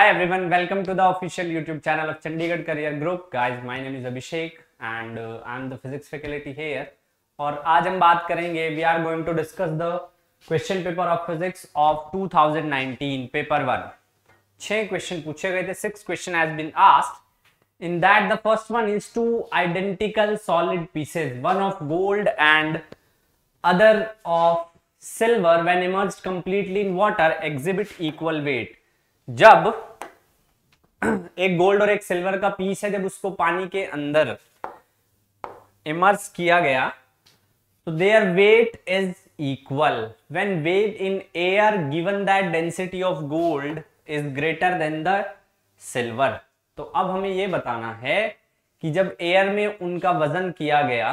Hi everyone, welcome to the official YouTube channel of Chandigarh Career Group. Guys, my name is Abhishek and uh, I'm the physics faculty here. और आज हम बात करेंगे we are going to discuss the question paper of physics of 2019 paper one छह question पूछे गए थे six question has been asked in that the first one is two identical solid pieces one of gold and other of silver when immersed completely in water exhibit equal weight जब एक gold और एक silver का piece है जब उसको पानी के अंदर इमर्स किया गया तो their weight is equal when weight in air given that density of gold is greater than the silver तो अब हमें यह बताना है कि जब एयर में उनका वजन किया गया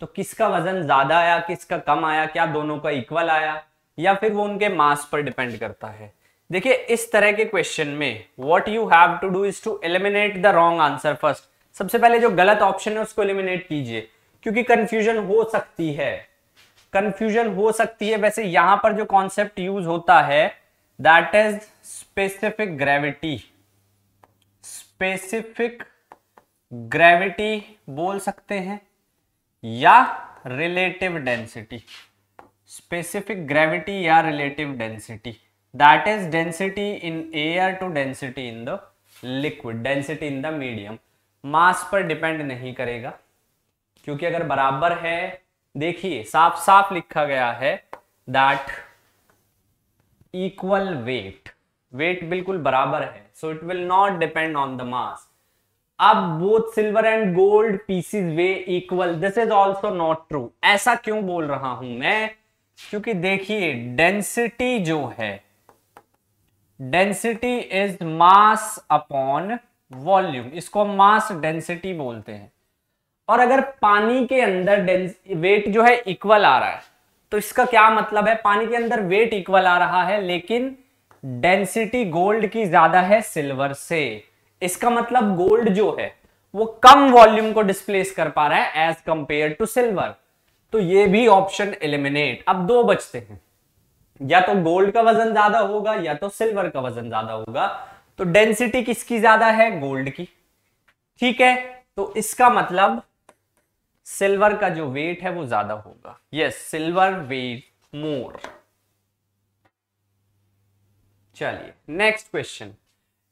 तो किसका वजन ज्यादा आया किसका कम आया क्या दोनों का इक्वल आया या फिर वो उनके मास पर डिपेंड करता है देखिए इस तरह के क्वेश्चन में what you have to do is to eliminate the wrong answer first सबसे पहले जो गलत ऑप्शन है उसको एलिमिनेट कीजिए क्योंकि कंफ्यूजन हो सकती है कंफ्यूजन हो सकती है वैसे यहां पर जो कॉन्सेप्ट यूज होता है that is specific gravity specific gravity बोल सकते हैं या रिलेटिव डेंसिटी स्पेसिफिक ग्रेविटी या relative density that is density in air to density in the liquid density in the medium mass पर डिपेंड नहीं करेगा क्योंकि अगर बराबर है देखिए साफ साफ लिखा गया है दैट इक्वल वेट वेट बिल्कुल बराबर है so it will not depend on the mass अब both silver and gold pieces weigh equal this is also not true ऐसा क्यों बोल रहा हूं मैं क्योंकि देखिए डेंसिटी जो है density is mass upon volume इसको मास डेंसिटी बोलते हैं और अगर पानी के अंदर वेट जो है इक्वल आ रहा है तो इसका क्या मतलब है पानी के अंदर वेट इक्वल आ रहा है लेकिन डेंसिटी गोल्ड की ज्यादा है सिल्वर से इसका मतलब गोल्ड जो है वो कम वॉल्यूम को डिस्प्लेस कर पा रहा है एज कंपेयर टू सिल्वर तो ये भी ऑप्शन एलिमिनेट अब दो बचते हैं या तो गोल्ड का वजन ज्यादा होगा या तो सिल्वर का वजन ज्यादा होगा तो डेंसिटी किसकी ज्यादा है गोल्ड की ठीक है तो इसका मतलब सिल्वर का जो वेट है वो ज्यादा होगा यस सिल्वर वेट मोर चलिए next question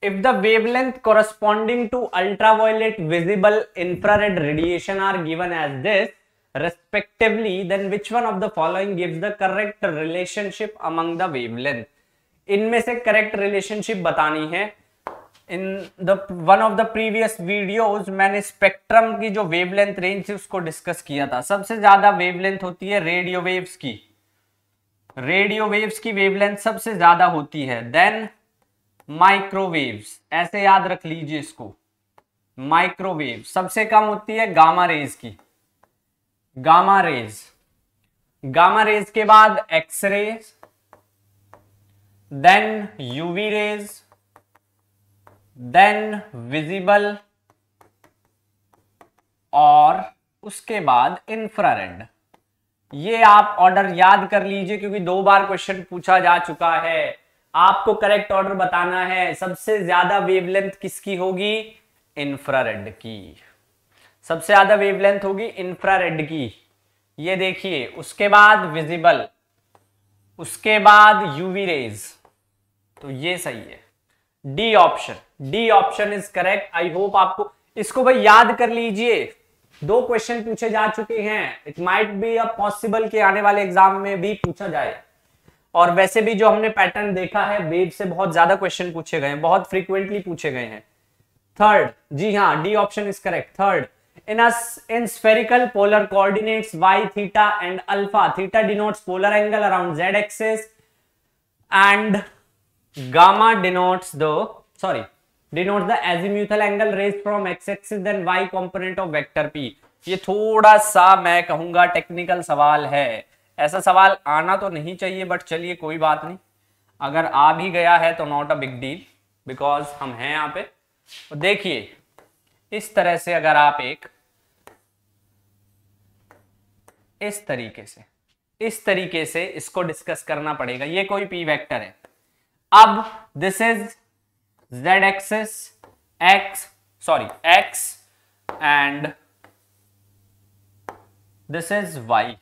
if the wavelength corresponding to ultraviolet visible infrared radiation are given as this respectively, then which one of the following gives the correct relationship among the wavelength? इनमें से correct relationship बतानी है in the one of the previous videos मैंने spectrum की जो wavelength range थी उसको discuss किया था सबसे ज्यादा वेवलेंथ होती है रेडियो वेव्स की रेडियो वेव्स की वेवलेंथ सबसे ज्यादा होती है देन माइक्रोवेव्स ऐसे याद रख लीजिए इसको माइक्रोवेव सबसे कम होती है गामा रेज की गामा रेज गामा रेज के बाद X rays then UV rays then visible और उसके बाद इंफ्रारेड ये आप ऑर्डर याद कर लीजिए क्योंकि दो बार क्वेश्चन पूछा जा चुका है आपको करेक्ट ऑर्डर बताना है सबसे ज्यादा वेवलेंथ किसकी होगी इंफ्रारेड की सबसे ज्यादा वेवलेंथ होगी इंफ्रारेड की ये देखिए उसके बाद विजिबल उसके बाद यूवी रेज तो ये सही है D option D option is correct I hope आपको इसको भाई याद कर लीजिए दो क्वेश्चन पूछे जा चुके हैं it might be a possible कि आने वाले एग्जाम में भी पूछा जाए और वैसे भी जो हमने पैटर्न देखा है वेब से बहुत ज्यादा क्वेश्चन पूछे गए हैं बहुत फ्रीक्वेंटली पूछे गए हैं थर्ड जी हाँ D option is correct third in in spherical polar coordinates Y theta and alpha theta denotes polar angle around Z axes and gamma denotes the sorry denotes the azimuthal angle rays from X axis then Y component of vector P ये थोड़ा सा मैं कहूंगा technical सवाल है ऐसा सवाल आना तो नहीं चाहिए बट चलिए कोई बात नहीं अगर आ भी गया है तो not a big deal because हम हैं यहाँ पे तो देखिए इस तरह से अगर आप एक इस तरीके से इस तरीके से इसको डिस्कस करना पड़ेगा ये कोई पी वेक्टर है अब this is Z axis X sorry X and this is Y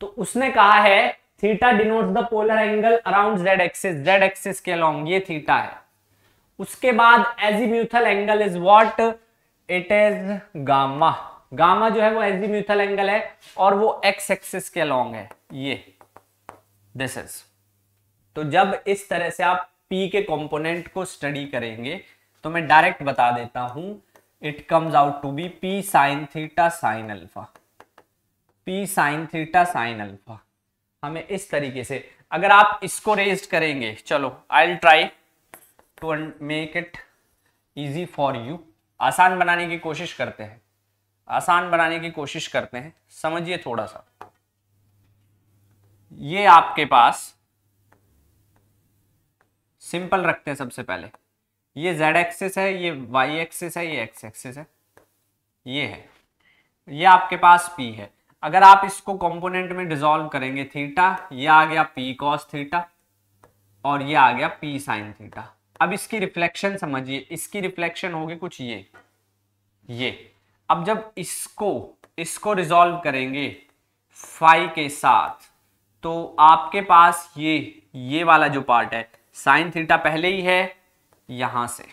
तो उसने कहा है theta denotes the polar angle around Z axis Z axis के लॉन्ग ये थीटा है उसके बाद azimuthal angle is what it is gamma gamma जो है वो म्यूथल एंगल है और वो एक्स एक्सिस के लॉन्ग है ये दिस इज तो जब इस तरह से आप पी के कंपोनेंट को स्टडी करेंगे तो मैं डायरेक्ट बता देता हूं it comes out to be P sine theta sine alpha P sine theta sine alpha हमें इस तरीके से अगर आप इसको रेज करेंगे चलो I try to make it easy for you आसान बनाने की कोशिश करते हैं आसान बनाने की कोशिश करते हैं समझिए थोड़ा सा ये आपके पास सिंपल रखते हैं सबसे पहले ये जेड एक्सिस है ये y एक्सिस है ये x एक्सिस है ये है ये आपके पास पी है अगर आप इसको कंपोनेंट में डिजोल्व करेंगे थीटा ये आ गया पी कॉस थीटा और ये आ गया पी साइन थीटा अब इसकी रिफ्लेक्शन समझिए इसकी रिफ्लेक्शन होगी कुछ ये ये अब जब इसको इसको रिजॉल्व करेंगे फाइव के साथ तो आपके पास ये ये वाला जो पार्ट है साइन थीटा पहले ही है यहां से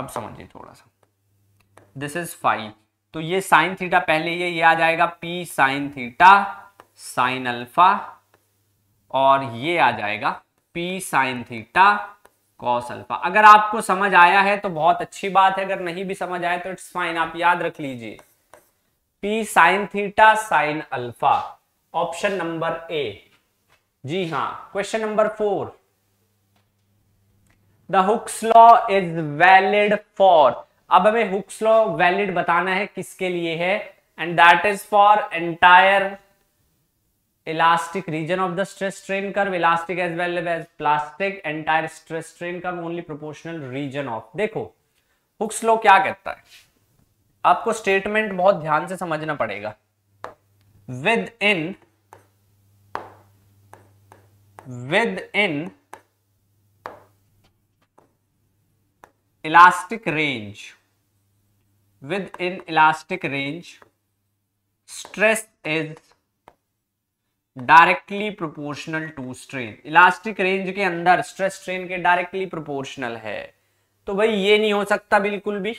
अब समझिए थोड़ा सा दिस इज फाइव तो ये साइन थीटा पहले ही है ये आ जाएगा P sine theta sine alpha और ये आ जाएगा P sine theta cos alpha अगर आपको समझ आया है तो बहुत अच्छी बात है अगर नहीं भी समझ आया तो इट्स फाइन आप याद रख लीजिए P sine theta sine alpha option number A जी हाँ question number four the Hooke's law is valid for अब हमें हुक्स लॉ वैलिड बताना है किसके लिए है and that is for entire elastic region of the stress strain curve elastic as well as plastic entire stress strain curve only proportional region of देखो Hooke's law क्या कहता है आपको स्टेटमेंट बहुत ध्यान से समझना पड़ेगा within within elastic range within elastic range stress is directly proportional to strain elastic range के अंदर स्ट्रेस स्ट्रेन के डायरेक्टली प्रोपोर्शनल है तो भाई ये नहीं हो सकता बिल्कुल भी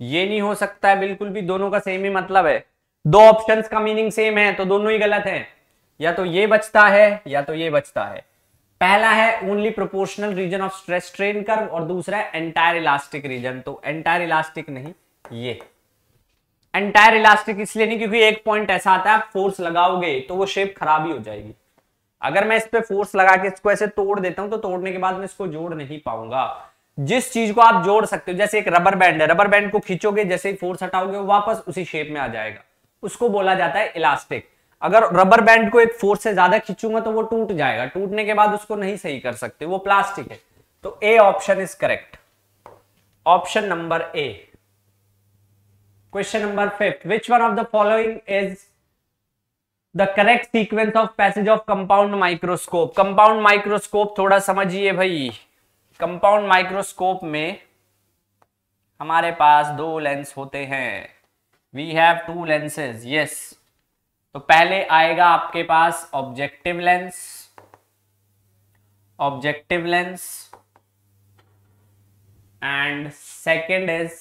ये नहीं हो सकता है बिल्कुल भी दोनों का सेम ही मतलब है दो ऑप्शन का मीनिंग सेम है तो दोनों ही गलत है या तो ये बचता है या तो ये बचता है पहला है only proportional region of stress strain curve और दूसरा है एंटायर इलास्टिक रीजन तो एंटायर इलास्टिक नहीं ये एंटायर इलास्टिक इसलिए नहीं क्योंकि एक पॉइंट ऐसा आता है आप फोर्स लगाओगे तो वो शेप खराब ही हो जाएगी अगर मैं इस पर फोर्स लगा के इसको ऐसे तोड़ देता हूं तो तोड़ने के बाद मैं इसको जोड़ नहीं पाऊंगा जिस चीज को आप जोड़ सकते हो जैसे एक रबर बैंड है रबर बैंड को खींचोगे जैसे ही फोर्स हटाओगे वो वापस उसी शेप में आ जाएगा उसको बोला जाता है इलास्टिक अगर रबर बैंड को एक फोर्स से ज्यादा खींचूंगा तो वो टूट जाएगा टूटने के बाद उसको नहीं सही कर सकते वो प्लास्टिक है तो A option is correct option number A question number fifth which one of the following is the correct sequence of passage of compound microscope compound microscope थोड़ा समझिए भाई कंपाउंड माइक्रोस्कोप में हमारे पास दो लेंस होते हैं we have two lenses yes तो पहले आएगा आपके पास objective lens objective lens and second is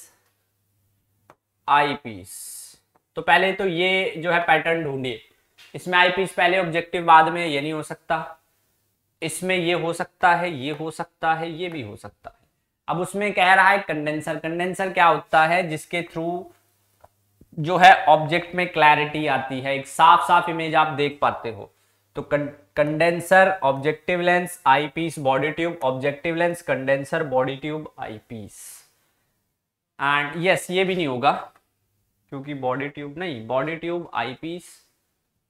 eyepiece तो पहले तो ये जो है पैटर्न ढूंढिए इसमें आईपीस पहले ऑब्जेक्टिव बाद में ये नहीं हो सकता इसमें ये हो सकता है ये हो सकता है ये भी हो सकता है अब उसमें कह रहा है कंडेंसर कंडेंसर क्या होता है जिसके थ्रू जो है ऑब्जेक्ट में क्लैरिटी आती है एक साफ साफ इमेज आप देख पाते हो तो condenser objective lens eyepiece body tube objective lens condenser body tube eyepiece and yes ये भी नहीं होगा क्योंकि बॉडी ट्यूब नहीं बॉडी ट्यूब आईपीस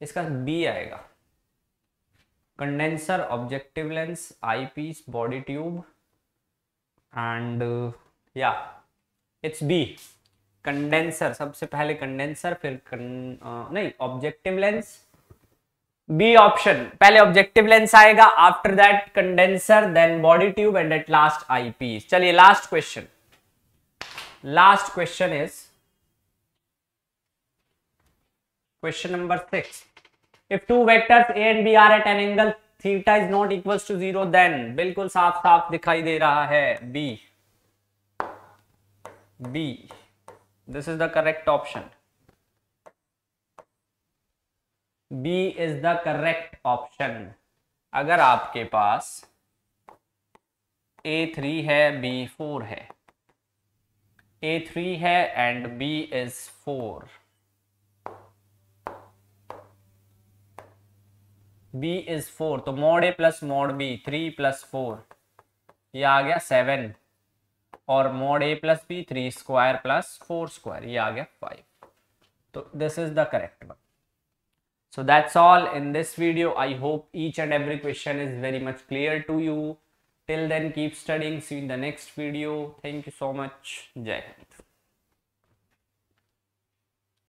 इसका बी आएगा condenser objective lens eyepiece body tube and या इट्स बी कंडेंसर सबसे पहले कंडेंसर फिर कन, आ, नहीं ऑब्जेक्टिव लेंस बी ऑप्शन पहले ऑब्जेक्टिव लेंस आएगा after that condenser then body tube and at last eyepiece चलिए last question last question is question number six if two vectors A and B are at an angle theta is not equal to zero then बिल्कुल साफ साफ दिखाई दे रहा है B B this is the correct option B is the correct option अगर आपके पास ए थ्री है बी फोर है ए थ्री है and B is four B is four तो mod A plus mod B three plus four ये आ गया सेवन और mod A plus B three square plus four square ये आ गया फाइव तो this is the correct one so that's all in this video I hope each and every question is very much clear to you till then keep studying see in the next video thank you so much Jai Hind